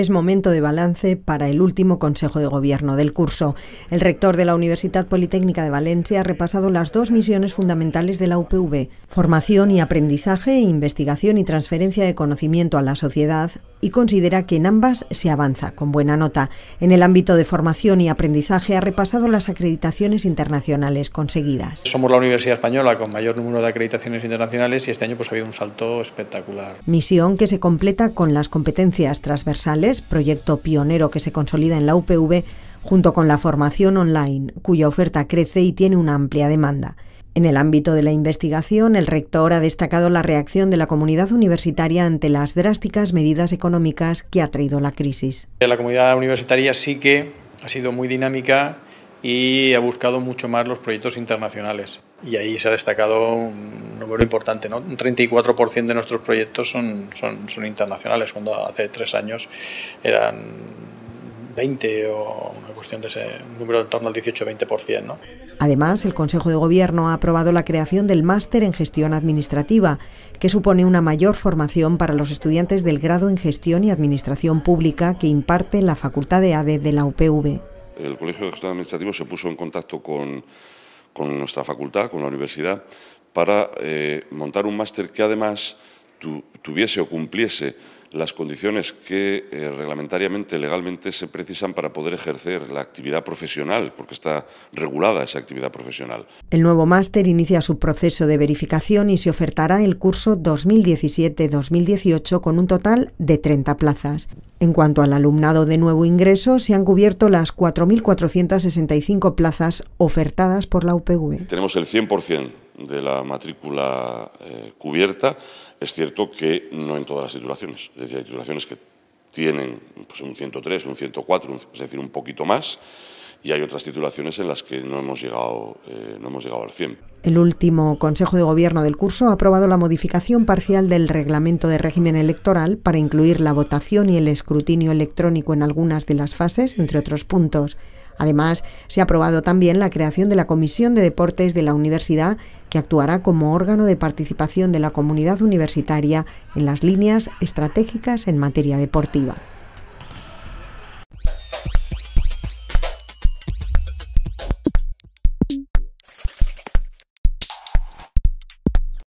es momento de balance para el último Consejo de Gobierno del curso. El rector de la Universidad Politécnica de Valencia ha repasado las dos misiones fundamentales de la UPV, formación y aprendizaje, investigación y transferencia de conocimiento a la sociedad, y considera que en ambas se avanza con buena nota. En el ámbito de formación y aprendizaje ha repasado las acreditaciones internacionales conseguidas. Somos la universidad española con mayor número de acreditaciones internacionales y este año pues ha habido un salto espectacular. Misión que se completa con las competencias transversales proyecto pionero que se consolida en la UPV, junto con la formación online, cuya oferta crece y tiene una amplia demanda. En el ámbito de la investigación, el rector ha destacado la reacción de la comunidad universitaria ante las drásticas medidas económicas que ha traído la crisis. Eh, la comunidad universitaria sí que ha sido muy dinámica y ha buscado mucho más los proyectos internacionales y ahí se ha destacado un número importante, ¿no? Un 34% de nuestros proyectos son, son, internacionales, cuando hace tres años eran 20 o una cuestión de ese número en torno al 18-20%, ¿no? Además, el Consejo de Gobierno ha aprobado la creación del Máster en Gestión Administrativa, que supone una mayor formación para los estudiantes del grado en Gestión y Administración Pública que imparte la Facultad de ADE de la UPV. El Colegio de Gestión Administrativa se puso en contacto con con nuestra facultad, con la universidad, para eh, montar un máster que además tuviese o cumpliese las condiciones que eh, reglamentariamente, legalmente se precisan para poder ejercer la actividad profesional, porque está regulada esa actividad profesional. El nuevo máster inicia su proceso de verificación y se ofertará el curso 2017-2018 con un total de 30 plazas. En cuanto al alumnado de nuevo ingreso, se han cubierto las 4.465 plazas ofertadas por la UPV. Tenemos el 100% de la matrícula eh, cubierta, es cierto que no en todas las titulaciones. Es decir, hay titulaciones que tienen pues, un 103, un 104, es decir, un poquito más, y hay otras titulaciones en las que no hemos llegado, eh, no hemos llegado al 100. El último Consejo de Gobierno del curso ha aprobado la modificación parcial del reglamento de régimen electoral para incluir la votación y el escrutinio electrónico en algunas de las fases, entre otros puntos. Además, se ha aprobado también la creación de la Comisión de Deportes de la Universidad, que actuará como órgano de participación de la comunidad universitaria en las líneas estratégicas en materia deportiva.